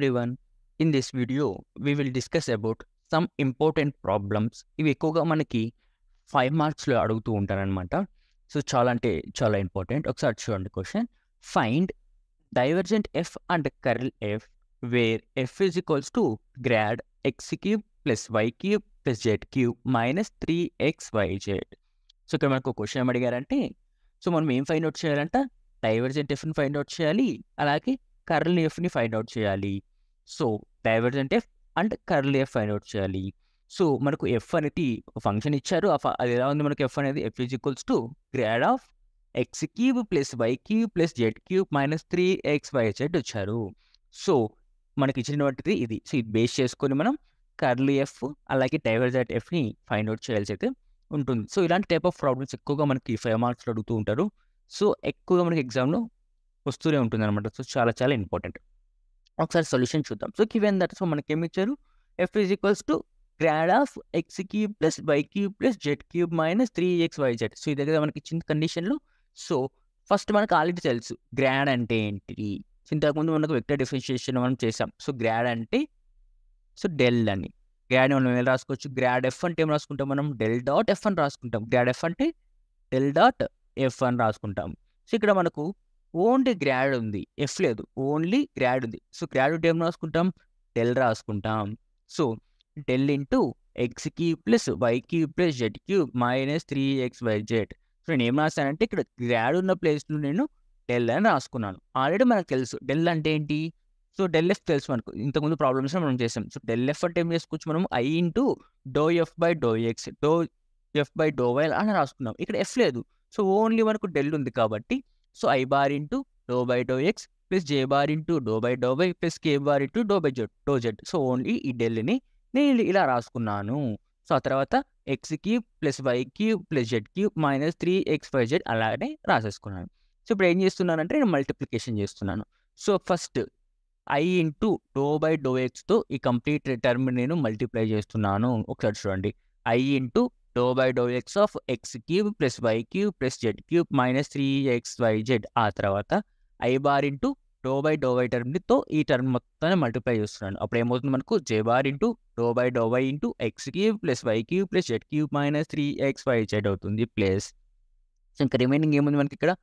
everyone in this video we will discuss about some important problems ఇవి ఎక్కువగా మనకి five మార్క్స్లో అడుగుతూ ఉంటారనమాట సో చాలా అంటే చాలా ఇంపార్టెంట్ ఒకసారి చూడండి question find divergent F and curl F where F is equals to grad X cube plus why cube plus Z cube minus three X why Z so ఇక్కడ మనకు క్వశ్చన్ అడిగారంటే సో మనం ఏం ఫైండ్ అవుట్ చేయాలంట divergent ఎఫ్ని find out చేయాలి అలాగే curl ఎఫ్ని ఫైండ్ అవుట్ చేయాలి so divergent F and curl F find out చేయాలి సో మనకు ఎఫ్ అనేది ఫంక్షన్ ఇచ్చారు అది ఎలా ఉంది మనకు ఎఫ్ అనేది F is equals to grad of X cube plus why cube plus Z cube minus three X why Z వచ్చారు సో మనకి ఇచ్చినటువంటిది ఇది సో ఇది బేస్ చేసుకొని మనం కర్లీ ఎఫ్ అలాగే డైవర్జెంట్ ఎఫ్ని ఫైండ్ అవుట్ చేయాల్సి అయితే ఉంటుంది సో ఇలాంటి టైప్ ఆఫ్ ప్రాబ్లమ్స్ ఎక్కువగా మనకి ఫైవ్ మార్క్స్లో అడుగుతూ ఉంటారు సో ఎక్కువగా మనకి ఎగ్జామ్లో వస్తూనే ఉంటుంది అనమాట సో చాలా చాలా ఇంపార్టెంట్ ఒకసారి సొల్యూషన్ చూద్దాం సో గివెన్ దట్ సో ఏమి ఇచ్చారు F is equals to grad of X cube plus why cube plus Z cube minus three X why Z so ఇది దగ్గర మనకి ఇచ్చిన కండిషన్లు సో ఫస్ట్ మనకు ఆల్రెడీ తెలుసు గ్రాడ్ అంటే ఏంటిది ఇంతకుముందు మనకు వెక్టర్ డిఫరెన్షియేషన్ మనం చేసాం సో గ్రాడ్ అంటే సో డెల్ అని గ్రాడ్ మనం ఏం రాసుకోవచ్చు గ్రాడ్ ఎఫ్ అంటే ఏం రాసుకుంటాం మనం డెల్ డాట్ ఎఫ్ అని రాసుకుంటాం గ్రాడ్ ఎఫ్ అంటే డెల్ డాట్ ఎఫ్ అని రాసుకుంటాం సో ఇక్కడ మనకు ఓన్లీ గ్రాడ్ ఉంది ఎఫ్ లేదు ఓన్లీ గ్రాడ్ ఉంది సో గ్రాడ్ ఏం రాసుకుంటాం డెల్ రాసుకుంటాం so del into X cube plus Y cube plus Z cube minus three X why Z so నేను ఏం రాశానంటే ఇక్కడ గ్రాడ్ ఉన్న ప్లేస్లో నేను డెల్ అని రాసుకున్నాను ఆల్రెడీ మనకు తెలుసు డెల్ అంటే ఏంటి సో డెల్ ఎఫ్ తెలుసు మనకు ఇంతకుముందు ప్రాబ్లమ్స్ మనం చేసాం సో డెల్ ఎఫ్ అంటే ఏం చేసుకోవచ్చు మనం I into doh F by do X doh F by doh Y అని రాసుకున్నాం ఇక్కడ ఎఫ్ లేదు సో ఓన్లీ మనకు డెల్ ఉంది కాబట్టి so I bar into do by do X plus J bar into do by do by plus K bar into do by Z doh Z so only ఈ డెల్ని నేను ఇలా రాసుకున్నాను so ఆ తర్వాత X cube plus why cube plus Z cube minus three X why Z అలానే రాసేసుకున్నాను so ఇప్పుడు ఏం చేస్తున్నానంటే నేను మల్టిప్లికేషన్ చేస్తున్నాను so first I into do by doh ఎక్స్తో ఈ కంప్లీట్ టర్మ్ నేను మల్టిప్లై చేస్తున్నాను ఒకసారి చూడండి I into do by do X of X cube plus why cube plus Z cube minus three X why Z ఆ తర్వాత I bar into do by do Y టర్మ్తో ఈ టర్మ్ మొత్తాన్ని multiply చేస్తున్నాను అప్పుడు ఏమవుతుంది మనకు J bar into do by do Y into X cube plus why cube plus Z cube minus three X why Z అవుతుంది ప్లస్ ఇంకా remaining ఏముంది మనకి ఇక్కడ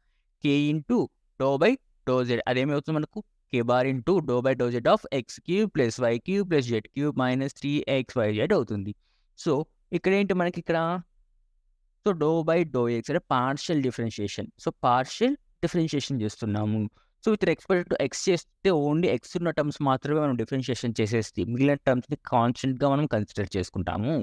k into do by do z అదేమవుతుంది మనకు k bar into do by do z of X cube plus why cube plus Z cube minus three X why Z అవుతుంది so ఇక్కడ ఏంటి మనకి ఇక్కడ so do by do x అంటే partial differentiation so partial differentiation చేస్తున్నాము so with respect to x చేస్తే only x ఉన్న terms మాత్రమే మనం డిఫరెన్షియేషన్ చేసేస్తే మిగిలిన టర్మ్స్ని కాన్స్టెంట్గా మనం కన్సిడర్ చేసుకుంటాము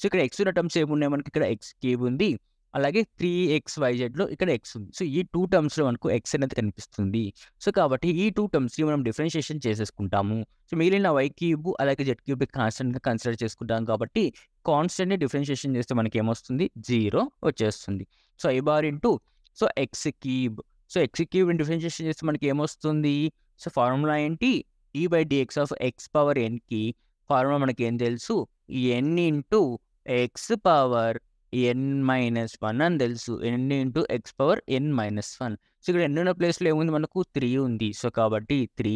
సో ఇక్కడ ఎక్స్ ఉన్న టర్మ్స్ ఏమున్నాయి మనకి ఇక్కడ ఎక్స్ క్యూబ్ ఉంది అలాగే త్రీ ఎక్స్ వైజెడ్లో ఇక్కడ ఎక్స్ ఉంది సో ఈ టూ టర్మ్స్లో మనకు ఎక్స్ అనేది కనిపిస్తుంది సో కాబట్టి ఈ టూ టర్మ్స్ని మనం డిఫరెన్షియేషన్ చేసేసుకుంటాము సో మిగిలిన వై క్యూబ్ అలాగే జెడ్ క్యూబ్ కాన్స్టెంట్గా కన్సిడర్ చేసుకుంటాం కాబట్టి కాన్స్టెంట్ని డిఫరెన్షియేషన్ చేస్తే మనకి ఏమొస్తుంది జీరో వచ్చేస్తుంది so I bar into so x cube so x క్యూబ్ని డిఫరెన్షియేషన్ చేస్తే మనకి ఏమొస్తుంది సో ఫార్ములా ఏంటి ఈ by dx of x power ఎన్కి ఫార్ములా మనకి ఏం తెలుసు n e into x power n minus one అని తెలుసు n into x power n minus one so ఇక్కడ ఎన్ ఉన్న ప్లేస్లో ఏముంది మనకు త్రీ ఉంది సో కాబట్టి three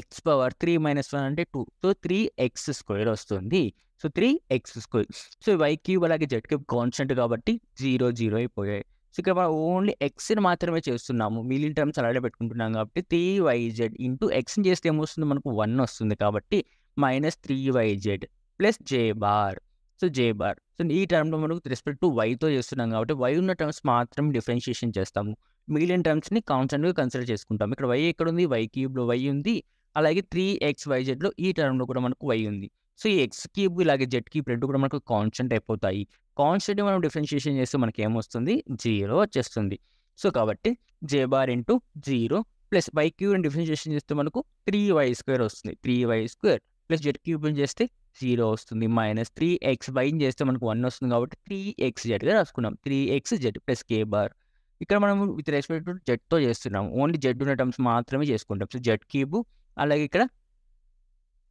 x power three minus one అంటే two so three x square వస్తుంది so three x square so y cube అలాగే జెడ్ క్యూబ్ కాన్స్టెంట్ కాబట్టి జీరో జీరో అయిపోయాయి సో ఇక్కడ మనం ఓన్లీ ఎక్స్ని మాత్రమే చేస్తున్నాము మిలియన్ టర్మ్స్ అలాగే పెట్టుకుంటున్నాం కాబట్టి త్రీ వై జెడ్ ఇంటూ ఎక్స్ని చేస్తే ఏమొస్తుంది మనకు వన్ వస్తుంది కాబట్టి minus three y z plus జే bar so j bar so ఈ టర్మ్లో మనకు రెస్పెక్ట్ టు వైతో చేస్తున్నాం కాబట్టి వై ఉన్న టర్మ్స్ మాత్రం డిఫరెన్షియేషన్ చేస్తాము మిగిలిన టర్మ్స్ని కాన్స్టెంట్గా కన్సిడర్ చేసుకుంటాం ఇక్కడ వై ఎక్కడ ఉంది వై క్యూబ్లో వై ఉంది అలాగే త్రీ ఎక్స్ వై జెడ్లో ఈ టర్మ్లో కూడా మనకు వై ఉంది సో ఈ ఎక్స్ క్యూబ్ ఇలాగే జెడ్ క్యూబ్ రెండు కూడా మనకు కాన్స్టెంట్ అయిపోతాయి కాన్స్టెంట్ మనం డిఫరెన్షియేషన్ చేస్తే మనకి ఏమొస్తుంది జీరో వచ్చేస్తుంది సో కాబట్టి j bar into zero plus y క్యూబ్ని డిఫరెన్షియేషన్ చేస్తే మనకు త్రీ వై స్క్వేర్ వస్తుంది three y square plus z క్యూబ్ని చేస్తే జీరో వస్తుంది మైనస్ త్రీ ఎక్స్ బై చేస్తే మనకు వన్ వస్తుంది కాబట్టి త్రీ ఎక్స్ జెడ్గా రాసుకున్నాం త్రీ ఎక్స్ జెడ్ ప్లస్ కే బార్ ఇక్కడ మనం విత్ రెస్పెక్ట్ టు జెడ్తో చేస్తున్నాం ఓన్లీ జెడ్ ఉన్న టర్మ్స్ మాత్రమే చేసుకుంటాం సో జెడ్ క్యూబ్ అలాగే ఇక్కడ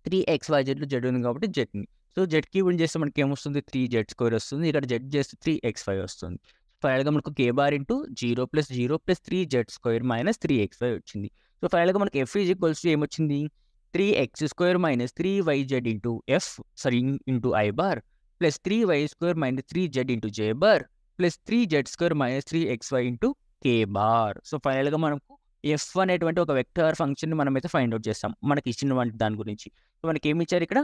త్రీ ఎక్స్ వై జెడ్లు జెడ్ ఉంది కాబట్టి జెడ్ని సో జెడ్ క్యూబ్ చేస్తే మనకి ఏమొస్తుంది త్రీ జెడ్ స్క్వేర్ వస్తుంది ఇక్కడ జెడ్ చేస్తే త్రీ ఎక్స్ ఫైవ్ వస్తుంది ఫైనల్గా మనకు k bar into zero plus zero plus three z square minus three x five వచ్చింది సో ఫైనల్గా మనకి ఎఫ్ ఈజ్ ఈక్వల్స్ ఏమొచ్చింది three x square minus three y z into f sorry into i bar plus three y square minus three z into j bar plus three z square minus three X y into k bar so ఫైనల్గా మనకు F అనేటువంటి ఒక vector ఫంక్షన్ని మనమైతే find out చేస్తాం మనకి ఇచ్చినటువంటి దాని గురించి సో మనకి ఏమి ఇచ్చారు ఇక్కడ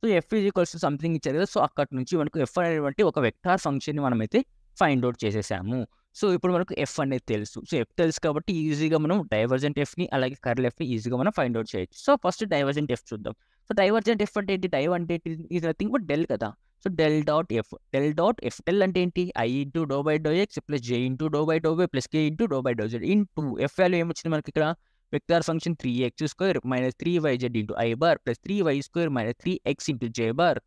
so f is equals to something ఇచ్చారు కదా సో అక్కడి నుంచి మనకు ఎఫ్ అనేటువంటి ఒక వెక్టార్ ఫంక్షన్ని మనమైతే ఫైండ్ అవుట్ చేసేసాము సో ఇప్పుడు మనకు ఎఫ్ అనేది తెలుసు సో ఎఫ్ తెలుసు కాబట్టి ఈజీగా మనం డైవర్జెంట్ ఎఫ్ని అలాగే కర్ల్ ఎఫ్ని ఈజీగా మనం ఫైండ్ అవుట్ చేయొచ్చు సో ఫస్ట్ డైవర్జెంట్ ఎఫ్ చూద్దాం సో డైవర్జెంట్ ఎఫ్ అంటే ఏంటి డైవ్ అంటే ఈజ్ నథింగ్ బట్ డెల్ కదా so del dot f del dot f del అంటే ఏంటి i into do by do X plus j into do by do by plus k into do by do z into f value ఏమొచ్చింది మనకి ఇక్కడ vector function three x square minus three y z into i bar plus three y square minus three x into j bar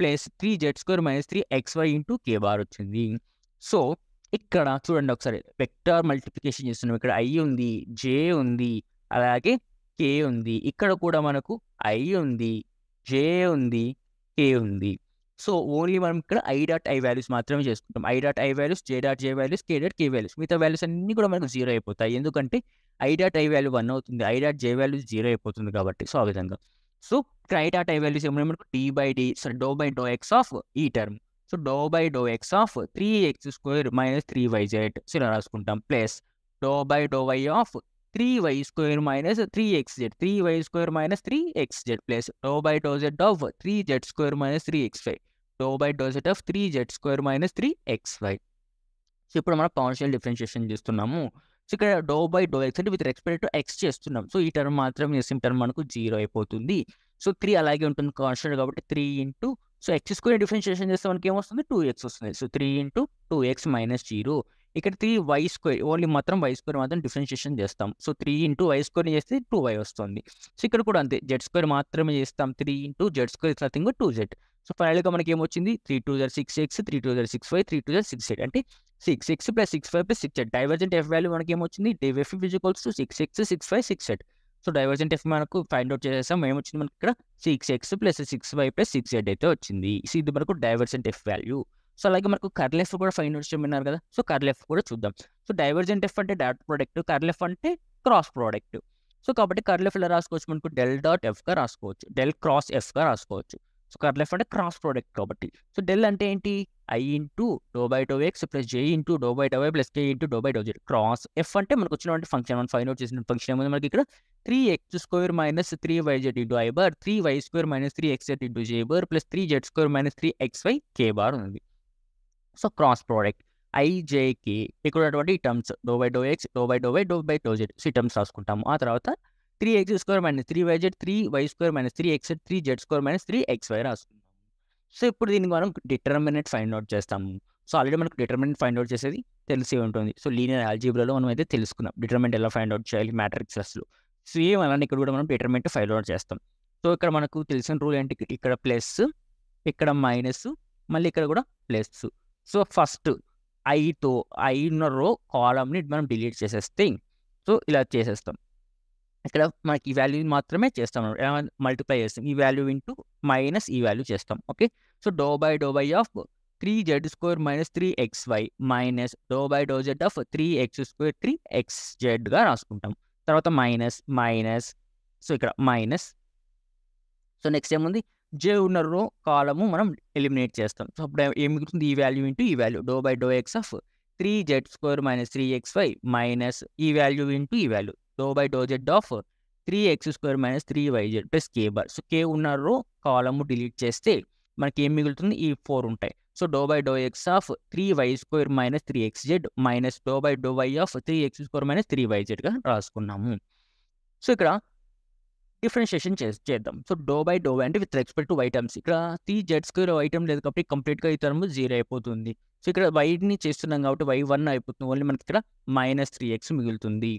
plus three z square minus three X y into k bar వచ్చింది so ఇక్కడ చూడండి ఒకసారి vector multiplication చేస్తున్నాం ఇక్కడ I ఉంది జే ఉంది అలాగే కే ఉంది ఇక్కడ కూడా మనకు ఐ ఉంది జే ఉంది కే ఉంది సో ఓన్లీ మనం ఇక్కడ ఐ డాట్ ఐ వాల్యూస్ మాత్రమే చేసుకుంటాం i dot i values j dot j values k dot k values మిగతా వాల్యూస్ అన్నీ కూడా మనకు జీరో అయిపోతాయి ఎందుకంటే i dot i value one అవుతుంది i dot j values zero అయిపోతుంది కాబట్టి సో ఆ విధంగా so i dot i values ఏమైనా మనకు t by d sorry do by do X of ఈ term so do by do X of three x square minus three y Z so ఇలా రాసుకుంటాం plus do by do y of three y square minus three x z three y square minus three x z plus do by do z of three z square minus three X y do by do z of three z square minus three X y so ఇప్పుడు మనం partial differentiation చేస్తున్నాము so ఇక్కడ do by do x అంటే with respect to x చేస్తున్నాం so ఈ term మాత్రం సిమ్ term మనకు జీరో అయిపోతుంది సో త్రీ అలాగే ఉంటుంది కాన్స్టెంట్ కాబట్టి three into so x square differentiation చేస్తే మనకి ఏమొస్తుంది టూ ఎక్స్ వస్తుంది so three into two x minus zero ఇక్కడ త్రీ వై స్క్వేర్ ఓన్లీ మాత్రం వై స్క్వేర్ మాత్రం డిఫరెన్షియేషన్ చేస్తాం so three into y square చేస్తే టూ వై వస్తుంది సో ఇక్కడ కూడా అంతే జెడ్ స్క్వేర్ మాత్రమే చేస్తాం three into z square nothing two z so ఫైనల్గా మనకి ఏమొచ్చింది త్రీ టూ జర్ సిక్స్ ఎక్స్ త్రీ టూ జర్ సిక్స్ ఫైవ్ త్రీ టూ జర్ సిక్స్ ఎయిట్ అంటే six x plus six five plus six eight divergent f value మనకి ఏమొచ్చింది div f ఫిజికల్స్ to six x six five six eight so divergent f మనకు find out చేసేసాం ఏమొచ్చింది మనకి ఇక్కడ six x plus six y plus six eight అయితే వచ్చింది సో ఇది మనకు డైవర్జెంట్ ఎఫ్ వాల్యూ సో అలాగే మనకు కర్ల్ ఎఫ్ కూడా ఫైండ్ అవుట్ చేయమన్నారు కదా సో కర్ల్ ఎఫ్ కూడా చూద్దాం సో డైవర్జెంట్ ఎఫ్ అంటే డాట్ ప్రోడక్ట్ కర్ల్ ఎఫ్ అంటే క్రాస్ ప్రోడక్ట్ సో కాబట్టి కర్ల్ ఎఫ్ ఎలా రాసుకోవచ్చు మనకు డెల్ డాట్ ఎఫ్గా రాసుకోవచ్చు డెల్ క్రాస్ ఎఫ్గా రాసుకోవచ్చు సో కర లెఫ్ అంటే క్రాస్ ప్రొడక్ట్ కబట్టి సో డెల్ అంటే ఏంటి i * do/dx + j * do/dy + k * do/dz cross f అంటే మనకు వచ్చినవంటి ఫంక్షన్ మనం ఫైండ్ అవుట్ చేసిన ఫంక్షన్ ఏమొంద మనకి ఇక్కడ 3x2 - 3yz do/dx 3y2 - 3xet do/dy + 3z2 - 3xy k bar ఉంది సో cross product i j k తీకுறటటువంటి టర్మ్స్ do/dx do/dy do/dz సి టర్మ్స్ తీసుకుంటాము ఆ తర్వాత three x square minus three y z three y square minus three x three z square minus three X y రాసుకున్నాము so ఇప్పుడు దీనికి మనం determinant find out చేస్తాము సో ఆల్రెడీ మనకు డిటర్మినెంట్ ఫైండ్ అవుట్ చేసేది తెలిసి ఉంటుంది సో లీనియర్ ఆల్జీబ్రాలో మనం అయితే తెలుసుకున్నాం డిటర్మెంట్ ఎలా ఫైండ్ అవుట్ చేయాలి మ్యాట్రిక్సెస్లో సేమ్ అలానే ఇక్కడ కూడా మనం డిటర్మెంట్ ఫైండ్ అవుట్ చేస్తాం సో ఇక్కడ మనకు తెలిసిన రూల్ ఏంటి ఇక్కడ ప్లస్ ఇక్కడ మైనస్ మళ్ళీ ఇక్కడ కూడా ప్లస్ సో ఫస్ట్ ఐతో ఐ ఉన్న రో కాలంని మనం డిలీట్ చేసేస్తే సో ఇలా చేసేస్తాం ఇక్కడ మనకి ఈ వాల్యూ మాత్రమే చేస్తాం మల్టిప్లై చేస్తాం ఈ వాల్యూ ఇంటూ మైనస్ ఈ వాల్యూ చేస్తాం okay so do by do by of three z square minus three X y minus do by do z of three x square three x జెడ్గా రాసుకుంటాం తర్వాత minus minus so ఇక్కడ minus so next ఏముంది j ఉన్న row కాలము మనం eliminate చేస్తాం so అప్పుడు ఏమి మిగులుతుంది ఈ వాల్యూ ఇంటూ ఈ value do by do X of three z square minus three X y minus ఈ వాల్యూ ఇంటూ ఈ value do by do z of three x square minus three y z plus K bar so k ఉన్న row కాలము delete చేస్తే మనకి ఏం మిగులుతుంది ఈ four ఉంటాయి so do by do X of three y square minus three x z minus do by do y of three x square minus three y జెడ్గా రాసుకున్నాము సో ఇక్కడ డిఫరెన్షియేషన్ చే చేద్దాం సో డో బై డో అంటే with respect to items ఇక్కడ three z square item లేదు కాబట్టి కంప్లీట్గా ఈ టర్మ్ జీరో అయిపోతుంది సో ఇక్కడ వైడ్ని చేస్తున్నాం కాబట్టి వై వన్ అయిపోతుంది ఓన్లీ మనకి ఇక్కడ మైనస్ త్రీ ఎక్స్ మిగులుతుంది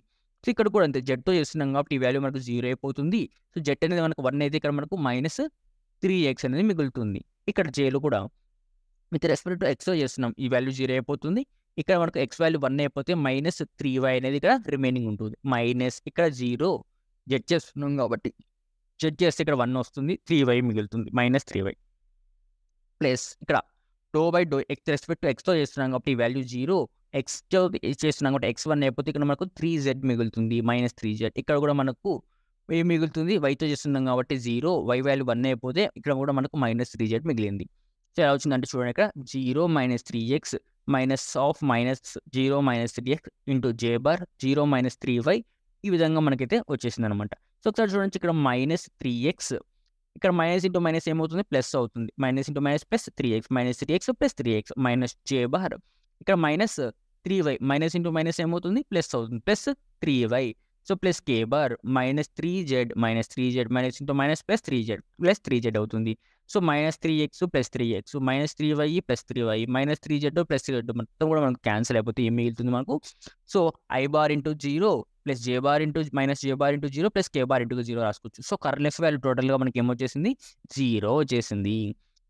సో ఇక్కడ కూడా అంతే జెడ్తో చేస్తున్నాం కాబట్టి ఈ వాల్యూ మనకు జీరో అయిపోతుంది సో జెడ్ అనేది మనకు వన్ అయితే ఇక్కడ మనకు మైనస్ త్రీ ఎక్స్ అనేది మిగులుతుంది ఇక్కడ జేలు కూడా విత్ రెస్పెక్ట్ టు ఎక్స్తో చేస్తున్నాం ఈ వాల్యూ జీరో అయిపోతుంది ఇక్కడ మనకు ఎక్స్ వాల్యూ వన్ అయిపోతే మైనస్ త్రీ వై అనేది ఇక్కడ రిమైనింగ్ ఉంటుంది మైనస్ ఇక్కడ జీరో జెడ్ చేస్తున్నాం కాబట్టి జెడ్ చేస్తే ఇక్కడ వన్ వస్తుంది త్రీ వై మిగులుతుంది మైనస్ త్రీ వై ప్లస్ ఇక్కడ do by do x respect to ఎక్స్తో చేస్తున్నాం కాబట్టి ఈ వాల్యూ జీరో ఎక్స్తో చేస్తున్నాం కాబట్టి ఎక్స్ వన్ అయిపోతే ఇక్కడ మనకు త్రీ జెడ్ మిగులుతుంది మైనస్ త్రీ జెడ్ ఇక్కడ కూడా మనకు ఏం మిగులుతుంది వైతో చేస్తున్నాం కాబట్టి జీరో వై వాల్యూ వన్ అయిపోతే ఇక్కడ కూడా మనకు మైనస్ త్రీ జెడ్ మిగిలింది సో ఎలా వచ్చిందంటే చూడండి ఇక్కడ zero minus three x minus of minus zero minus three x into j bar zero minus three y ఈ విధంగా మనకైతే వచ్చేసింది అనమాట సో ఒకసారి చూడండి ఇక్కడ మైనస్ త్రీ ఎక్స్ ఇక్కడ మైనస్ ఇంటూ మైనస్ ఏమవుతుంది ప్లస్ అవుతుంది minus into minus plus three x minus three x plus three x minus j bar ఇక్కడ minus three y minus into minus ఏమవుతుంది ప్లస్ అవుతుంది plus three y so plus కే bar minus three z minus three z minus into minus plus three z plus three z అవుతుంది so minus three x plus three x minus three y plus three y minus three z plus three z మొత్తం కూడా మనకు cancel అయిపోతే ఏం మిగులుతుంది మనకు so I bar into zero plus J bar into minus j bar into zero plus K bar into zero రాసుకోవచ్చు so current left value టోటల్గా మనకి ఏమొచ్చేసింది జీరో వచ్చేసింది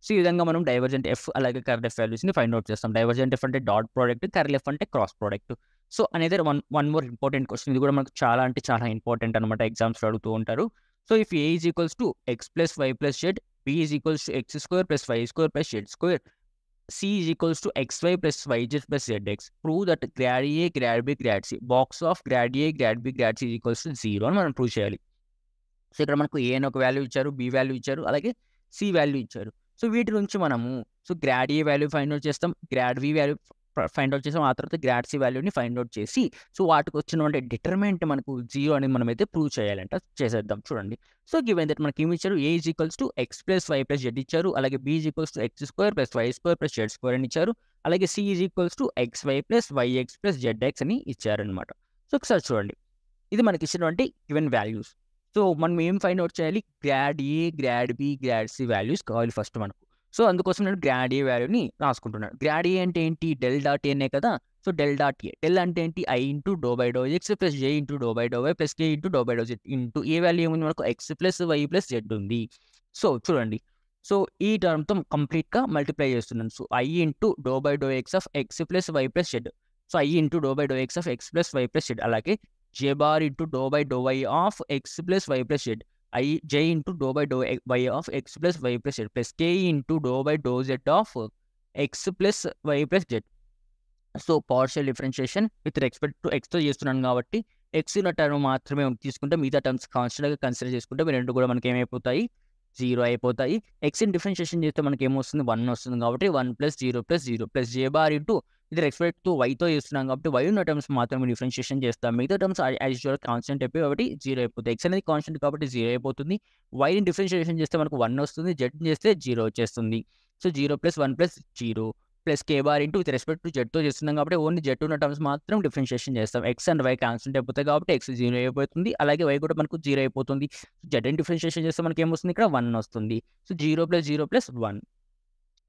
సో ఈ విధంగా మనం డైవర్జెంట్ ఎఫ్ అలాగే కర్ ఎఫ్ వాల్యూస్ని ఫైండ్ అవుట్ చేస్తాం డైవర్జెంట్ ఎఫ్ అంటే డాట్ ప్రోడక్ట్ కర్ల్ ఎఫ్ అంటే క్రాస్ ప్రోడక్ట్ సో అనేది one one more important question ఇది కూడా మనకు చాలా అంటే చాలా ఇంపార్టెంట్ అనమాట ఎగ్జామ్స్లో అడుగుతూ ఉంటారు so if A is equals to x plus y plus z B is equals to x square plus y square plus z square C is equals to x y plus y z plus z x prove that grad A grad B grad C box of grad A grad B grad C equals to zero అని మనం prove చేయాలి so ఇక్కడ మనకు ఏ అని ఒక value ఇచ్చారు B value ఇచ్చారు అలాగే సి వాల్యూ ఇచ్చారు సో వీటి నుంచి మనము so grad A value find out చేస్తాం grad B value find out చేస్తాం ఆ తర్వాత గ్రాడ్ సి వాల్యూని ఫైండ్ అవుట్ చేసి సో వాటికి వచ్చినటువంటి డిటర్మెంట్ మనకు జీరో అనేది మనం అయితే ప్రూవ్ చేయాలంట చేసేద్దాం చూడండి సో గివెన్ దట్ మనకి ఏమి ఇచ్చారు A is equals to x plus y plus z ఇచ్చారు అలాగే B is equals to x square plus y square plus z square అని ఇచ్చారు అలాగే C is equals to x y plus y x plus z x అని ఇచ్చారనమాట so ఒకసారి చూడండి ఇది మనకి ఇచ్చినటువంటి గివెన్ వాల్యూస్ సో మనం ఏం ఫైండ్ అవుట్ చేయాలి గ్రాడ్ ఏ grad B grad C values కావాలి ఫస్ట్ మనకు సో అందుకోసం నేను గ్రాడ్ ఏ వాల్యూని రాసుకుంటున్నాను గ్రాడ్ ఏ అంటే ఏంటి డెల్ డాట్ ఏనే కదా so del dot A del అంటే ఏంటి i into do by do X plus j into do by do y plus k into do by do z into A value ఏముంది మనకు x plus y plus z ఉంది so చూడండి so ఈ టర్మ్తో కంప్లీట్గా multiply చేస్తున్నాను so i into do by do X of x plus y plus z so i into do by do X of x plus y plus z అలాగే j bar into do by do y of x plus y plus z i j into do by do y of x plus y plus z plus k into do by do z of x plus y plus z so partial differentiation with respect to ఎక్స్తో చేస్తున్నాను కాబట్టి X ఉన్న term మాత్రమే తీసుకుంటే మిగతా terms కాన్స్టెంట్గా consider చేసుకుంటే మీ రెండు కూడా మనకి ఏమైపోతాయి జీరో అయిపోతాయి ఎక్స్ని డిఫరెన్షియేషన్ చేస్తే మనకి ఏమొస్తుంది వన్ వస్తుంది కాబట్టి one plus zero plus zero plus జే బార్ ఇంటూ ఇది రెస్పెక్ట్ టు వైతో చేస్తున్నాం కాబట్టి వై ఉన్న టర్మ్స్ మాత్రమే డిఫరెన్షియేషన్ చేస్తాం మిగతా టర్మ్స్ యాజ్ యూజువల్ కాన్స్టెంట్ అయిపోయి కాబట్టి జీరో అయిపోతుంది ఎక్స్ అనేది కాన్స్టెంట్ కాబట్టి జీరో అయిపోతుంది వైని డిఫరెన్షియేషన్ చేస్తే మనకు వన్ వస్తుంది జెడ్ చేస్తే జీరో వచ్చేస్తుంది so zero plus one plus zero plus K bar into with respect to జెడ్తో చేస్తున్నాం కాబట్టి ఓన్లీ జెడ్ ఉన్న టర్మ్స్ మాత్రం డిఫరెన్షియేషన్ చేస్తాం ఎక్స్ అండ్ వై కాన్స్టెంట్ అయిపోతాయి కాబట్టి ఎక్స్ జీరో అయిపోతుంది అలాగే వై కూడా మనకు జీరో అయిపోతుంది జెడ్ అని డిఫరెన్షియేషన్ చేస్తే మనకి ఏమొస్తుంది ఇక్కడ వన్ వస్తుంది so zero plus zero plus one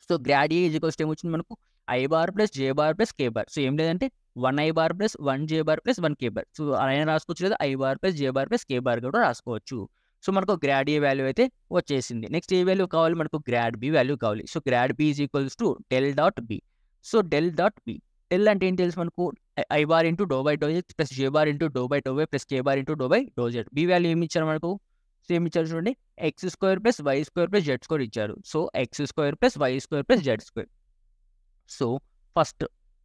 so grad A is equals ఏమొచ్చింది మనకు i bar plus J bar plus K bar so ఏం లేదంటే one i bar plus one j bar plus one k bar so అలా రాసుకోవచ్చు లేదా i bar plus J bar plus K bar కూడా రాసుకోవచ్చు so మనకు గ్రాడ్ ఏ వాల్యూ అయితే వచ్చేసింది నెక్స్ట్ ఏ వాల్యూ కావాలి మనకు గ్రాడ్ బి వాల్యూ కావాలి so grad B is equals to del dot B so del dot B del అంటే ఏంటి తెలుసు మనకు i bar into do by do X plus J bar into do by do y plus K bar into do by do z B value ఏమి ఇచ్చారు మనకు so ఏమి ఇచ్చారు చూడండి x square plus y square plus z square ఇచ్చారు so x square plus y square plus z square so first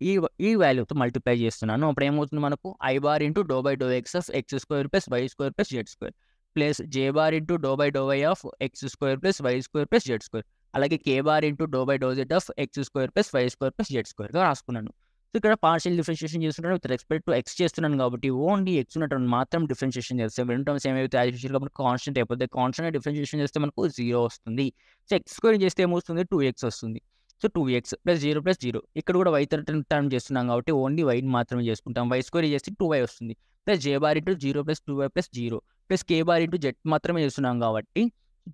ఈ ఈ వాల్యూతో మల్టిప్లై చేస్తున్నాను అప్పుడు ఏమవుతుంది మనకు i bar into do by do X of x square plus y square plus z square plus J bar into do by do y of x square plus y square plus z square అలాగే k bar into do by do z of x square plus y square plus z స్క్వేర్గా రాసుకున్నాను so ఇక్కడ partial differentiation చేస్తున్నాను with respect to x చేస్తున్నాను కాబట్టి only X ఉన్నట్టు మాత్రం differentiation చేస్తే రెండు టర్మ్స్ ఏమైతే యాజ్ కాబట్టి కాన్స్టెంట్ అయిపోతే కాన్స్టెంట్ డిఫరెన్షియేషన్ చేస్తే మనకు జీరో వస్తుంది సో ఎక్స్ స్క్వేర్ చేస్తే ఏమొస్తుంది టూ ఎక్స్ వస్తుంది so two x plus zero plus zero ఇక్కడ కూడా వై టర్మ్ టర్మ్ చేస్తున్నాం కాబట్టి ఓన్లీ వైని మాత్రమే చేసుకుంటాం వై స్క్వేర్ చేస్తే టూ వై వస్తుంది ప్లస్ జే bar into zero plus two y plus zero plus కే బార్ ఇంటూ జెడ్ మాత్రమే చేస్తున్నాం కాబట్టి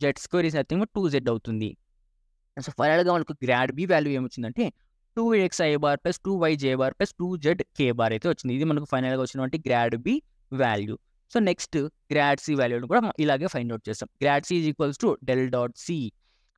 z square is nothing two z అవుతుంది సో ఫైనల్గా మనకు గ్రాడ్ బి వాల్యూ ఏమొచ్చిందంటే two x i bar plus two y j bar plus two z k bar అయితే వచ్చింది ఇది మనకు ఫైనల్గా వచ్చినటువంటి grad B value so next grad C వాల్యూని కూడా ఇలాగే ఫైండ్ అవుట్ చేస్తాం grad C is equals to del dot C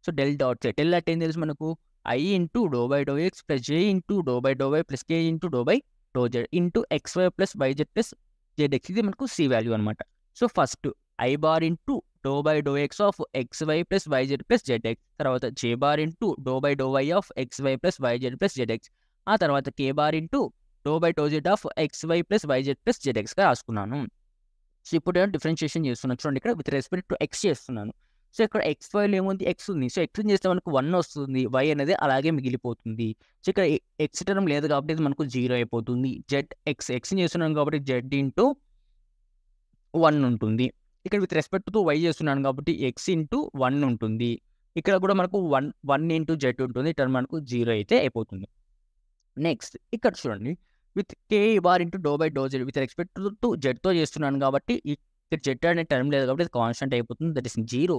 so del dot C del అంటే ఏం తెలుసు మనకు i into do by do X plus j into do by do y plus k into do by do z into x y plus y z plus z x ఇది మనకు C value అనమాట so first i bar into do by do X of x y plus y z plus z x తర్వాత j bar into do by do y of x y plus y z plus z x ఆ తర్వాత k bar into do by do z of x y plus y z plus z ఎక్స్గా రాసుకున్నాను సో ఇప్పుడు నేను differentiation చేస్తున్నాను చూడండి ఇక్కడ విత్ రెస్పెక్ట్ టు ఎక్స్ చేస్తున్నాను సో ఇక్కడ ఎక్స్ వైలో ఏముంది ఎక్స్ ఉంది సో ఎక్స్ చేస్తే మనకు వన్ వస్తుంది వై అనేది అలాగే మిగిలిపోతుంది సో ఇక్కడ ఎక్స్ టర్మ్ లేదు కాబట్టి మనకు జీరో అయిపోతుంది జెడ్ ఎక్స్ ఎక్స్ చేస్తున్నాను కాబట్టి జెడ్ ఇంటూ వన్ ఉంటుంది ఇక్కడ విత్ రెస్పెక్ట్ టు వై చేస్తున్నాను కాబట్టి ఎక్స్ ఇంటూ వన్ ఉంటుంది ఇక్కడ కూడా మనకు వన్ వన్ ఇంటూ జెడ్ ఉంటుంది టర్మ్ మనకు జీరో అయితే అయిపోతుంది నెక్స్ట్ ఇక్కడ చూడండి with k bar into do by do z with respect to జెడ్తో చేస్తున్నాను కాబట్టి ఇక్కడ జెడ్ అనే టర్మ్ లేదు కాబట్టి ఇది కాన్స్టెంట్ అయిపోతుంది దట్ ఇస్ జీరో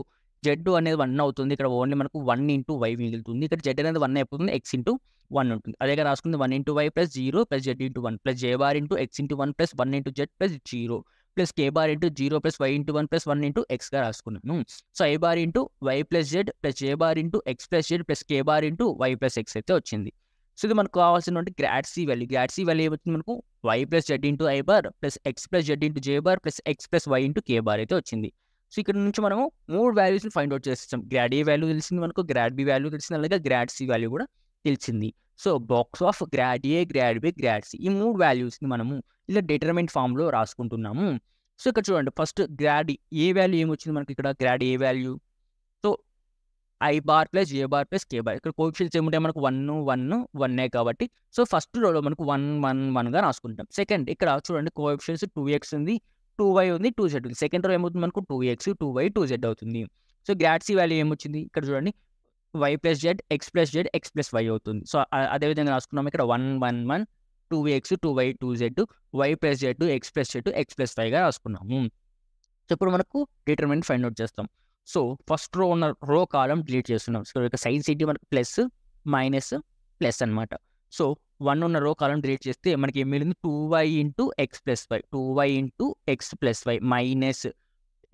జెడ్ అనేది వన్ అవుతుంది ఇక్కడ ఓన్లీ మనకు వన్ ఇంటూ వై మిగులుతుంది ఇక్కడ జెడ్ అనేది వన్ అయిపోతుంది ఎక్స్ ఇంటూ వన్ ఉంటుంది అదేగా రాసుకుంది one into y plus zero plus z into one plus j bar into x into one plus one into z plus zero plus కే bar into zero plus y into one plus one into x రాసుకున్నాను so I bar into y plus z plus J bar into x plus z plus K bar into y plus x అయితే వచ్చింది సో ఇది మనకు కావాల్సినటువంటి grad C value grad C value ఏమొచ్చింది మనకు y plus z into i bar plus x plus z into j bar plus x plus y into k bar అయితే వచ్చింది సో ఇక్కడ నుంచి మనము మూడు వాల్యూస్ని ఫైండ్ అవుట్ చేస్తాం గ్రాడ్ ఏ వాల్యూ తెలిసింది మనకు గ్రాడ్ బి వాల్యూ తెలిసింది అలాగే గ్రాడ్ సి వాల్యూ కూడా తెలిసింది so box of grad A grad B grad C ఈ మూడు వాల్యూస్ని మనము ఇలా డిటర్మెంట్ ఫామ్లో రాసుకుంటున్నాము సో ఇక్కడ చూడండి ఫస్ట్ గ్రాడ్ ఏ వాల్యూ ఏమొచ్చింది మనకి ఇక్కడ grad A value i bar plus A bar plus K bar ఇక్కడ కోఎఫిషియన్స్ ఏముంటాయి మనకు వన్ వన్ వన్నే కాబట్టి సో ఫస్ట్ రోలో మనకు వన్ వన్ వన్గా రాసుకుంటాం సెకండ్ ఇక్కడ చూడండి కోఎఫిషియన్స్ టూ ఎక్స్ ఉంది టూ వై ఉంది టూ జెడ్ ఉంది సెకండ్ రో ఏమవుతుంది మనకు two x two y two z అవుతుంది సో గ్యాట్సీ వాల్యూ ఏమొచ్చింది ఇక్కడ చూడండి y plus z x plus z x plus y అవుతుంది సో అదేవిధంగా రాసుకున్నాం ఇక్కడ one one one two x two y two z y plus z x plus z x plus వైగా రాసుకున్నాము సో ఇప్పుడు మనకు డిటర్మినెంట్ ఫైండ్ అవుట్ చేస్తాం సో ఫస్ట్ రో ఉన్న రో కాలం డిలీట్ చేస్తున్నాం సో ఇక సైన్స్ ఏంటి మనకి ప్లస్ మైనస్ ప్లస్ అనమాట సో వన్ ఉన్న రో కాలం డిలీట్ చేస్తే మనకి ఏం మిగిలింది two y into x plus y two y into x plus y minus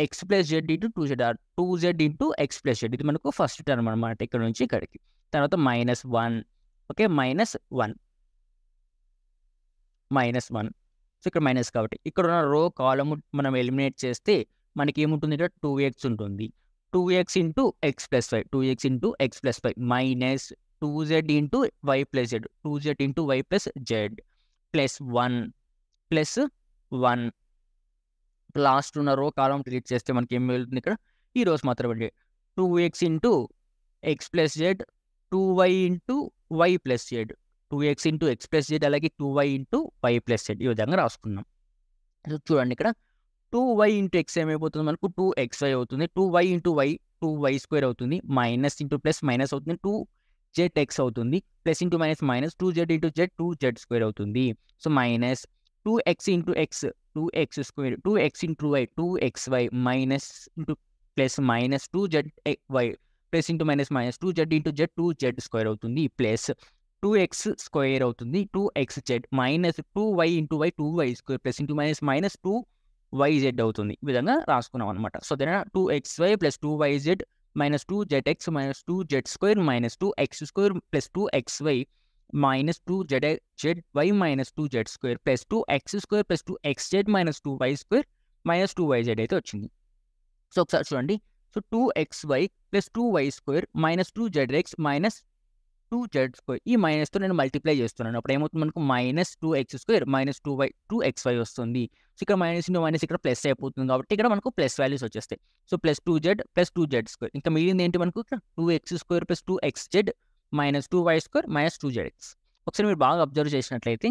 x plus z into two z or two z into x plus z ఇది మనకు first term అనమాట ఇక్కడ నుంచి ఇక్కడికి తర్వాత minus one okay minus one minus one so ఇక్కడ minus కాబట్టి ఇక్కడ ఉన్న రో కాలము మనం ఎలిమినేట్ చేస్తే మనకి ఏముంటుంది ఇక్కడ టూ ఎక్స్ ఉంటుంది 2x * x + y 2x * x + y - 2z * y + z 2z * y + z + 1 + 1 blast tuner row column to read చేస్తే మనకి ఎం వస్తుంది ఇక్కడ ఈ రోస్ మాత్రమే 2x * x + z 2y * y + z 2x * x + z అలాగీ 2y * y + z ఈ విధంగా రాసుకున్నాం so చూడండి ఇక్కడ టూ వై ఇంటూ ఎక్స్ ఏమైపోతుంది మనకు టూ ఎక్స్ వై అవుతుంది two y into y two y square అవుతుంది మైనస్ ఇంటూ ప్లస్ మైనస్ అవుతుంది టూ జెడ్ ఎక్స్ అవుతుంది plus into minus minus two z into z two z square అవుతుంది so minus two x into x two x square two x into y two x y minus into plus minus two z y plus into minus minus two z into z two z square అవుతుంది plus two x square అవుతుంది two x z minus two y into y two y square plus into minus minus two y z అవుతుంది ఈ విధంగా రాసుకున్నాం అనమాట so దీని two x y plus two y z minus two z x minus two z square minus two x square plus two x y minus two z z y minus two z square plus two x square plus two x z minus two y square minus two y z అయితే వచ్చింది so ఒకసారి చూడండి so two x y plus two y square minus two z x minus two z square ఈ మైనస్తో నేను multiply చేస్తున్నాను అప్పుడు ఏమవుతుంది మనకు minus two x square minus two y two x y వస్తుంది సో ఇక్కడ మైనస్ ఇంటూ మైనస్ ఇక్కడ ప్లస్ అయిపోతుంది కాబట్టి ఇక్కడ మనకు ప్లస్ వాల్యూస్ వచ్చేస్తాయి so plus two z plus two z square ఇంకా మిగిలింది ఏంటి మనకు ఇక్కడ two x square plus two x z minus two y square minus two z x ఒకసారి మీరు బాగా అబ్జర్వ్ చేసినట్లయితే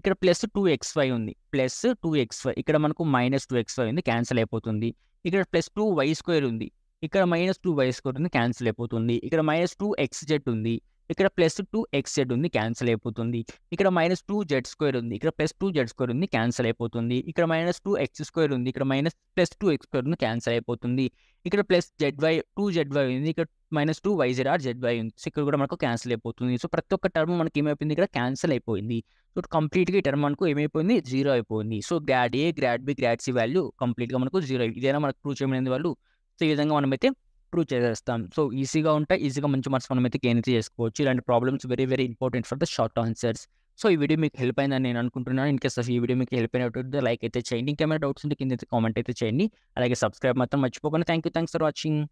ఇక్కడ ప్లస్ టూ ఎక్స్ వై ఉంది ప్లస్ టూ ఎక్స్ వై ఇక్కడ మనకు మైనస్ టూ ఎక్స్ వై ఉంది క్యాన్సిల్ అయిపోతుంది ఇక్కడ ప్లస్ టూ వై స్క్వేర్ ఉంది ఇక్కడ మైనస్ టూ వై స్క్వేర్ ఉంది క్యాన్సిల్ అయిపోతుంది ఇక్కడ మైనస్ టూ ఎక్స్ జెడ్ ఉంది ఇక్కడ ప్లస్ టూ ఎక్స్ జెడ్ ఉంది క్యాన్సిల్ అయిపోతుంది ఇక్కడ మైనస్ టూ జెడ్ స్క్వేర్ ఉంది ఇక్కడ ప్లస్ టూ జెడ్ స్క్వేర్ ఉంది క్యాన్సిల్ అయిపోతుంది ఇక్కడ మైనస్ టూ ఎక్స్ స్క్వేర్ ఉంది ఇక్కడ minus plus two x square ఉంది క్యాన్సిల్ అయిపోతుంది ఇక్కడ plus z y two z y ఉంది ఇక్కడ minus two y z or z y ఉంది సో ఇక్కడ కూడా మనకు క్యాన్సిల్ అయిపోతుంది సో ప్రతి ఒక్క టర్మ్ మనకి ఏమైపోయింది ఇక్కడ క్యాన్సిల్ అయిపోయింది సో కంప్లీట్గా ఈ టర్మ్ మనకు ఏమైపోయింది జీరో అయిపోయింది సో గ్రాడ్ ఏ grad B grad C value కంప్లీట్గా మనకు జీరో ఇదైనా మనకు ప్రూవ్ చేయమనేది వాళ్ళు సో ఈ విధంగా మనమైతే ప్రూవ్ చేసేస్తాం సో ఈజీగా ఉంటాయి ఈజీగా మంచి మార్క్స్ మనం అయితే గెయిన్ చేసుకోవచ్చు ఇలాంటి problems very very important for the short answers so ఈ వీడియో మీకు హెల్ప్ అయిందని నేను అనుకుంటున్నాను ఇన్ కేసు ఈ వీడియో మీకు హెల్ప్ అయినట్టు లైక్ అయితే చేయండి ఇంకేమైనా డౌట్స్ ఉంటే కింద కామెంట్ అయితే చేయండి అలాగే సబ్స్క్రైబ్ మాత్రం మర్చిపోకండి thank you thanks for watching